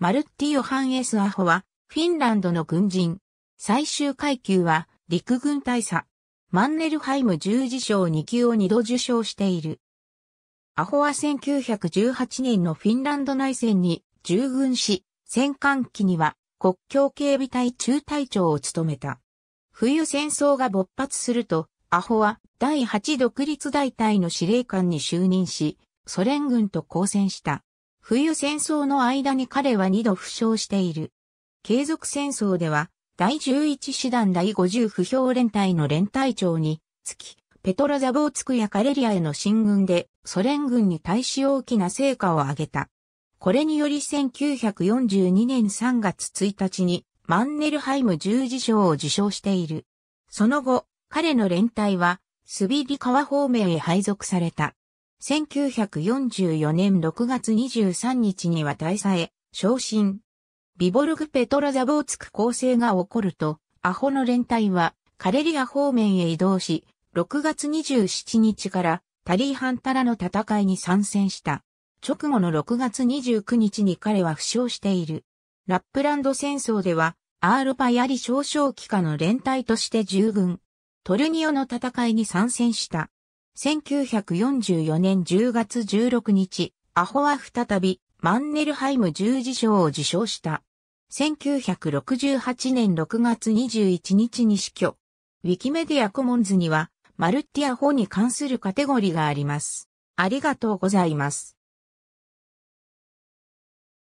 マルッティ・ヨハン・エス・アホは、フィンランドの軍人。最終階級は、陸軍大佐。マンネルハイム十字章2級を2度受賞している。アホは1918年のフィンランド内戦に従軍し、戦艦機には国境警備隊中隊長を務めた。冬戦争が勃発すると、アホは第8独立大隊の司令官に就任し、ソ連軍と交戦した。冬戦争の間に彼は2度負傷している。継続戦争では、第11師団第50不評連隊の連隊長に、つき、ペトラザボーツクやカレリアへの進軍で、ソ連軍に対し大きな成果を上げた。これにより1942年3月1日に、マンネルハイム十字章を受賞している。その後、彼の連隊は、スビリ川方面へ配属された。1944年6月23日には大佐へ、昇進。ビボルグ・ペトラザボーツク構成が起こると、アホの連隊はカレリア方面へ移動し、6月27日からタリーハンタラの戦いに参戦した。直後の6月29日に彼は負傷している。ラップランド戦争では、アールパヤリ少将機下の連隊として従軍。トルニオの戦いに参戦した。1944年10月16日、アホは再びマンネルハイム十字章を受賞した。1968年6月21日に死去。ウィキメディアコモンズには、マルティアホに関するカテゴリーがあります。ありがとうございます。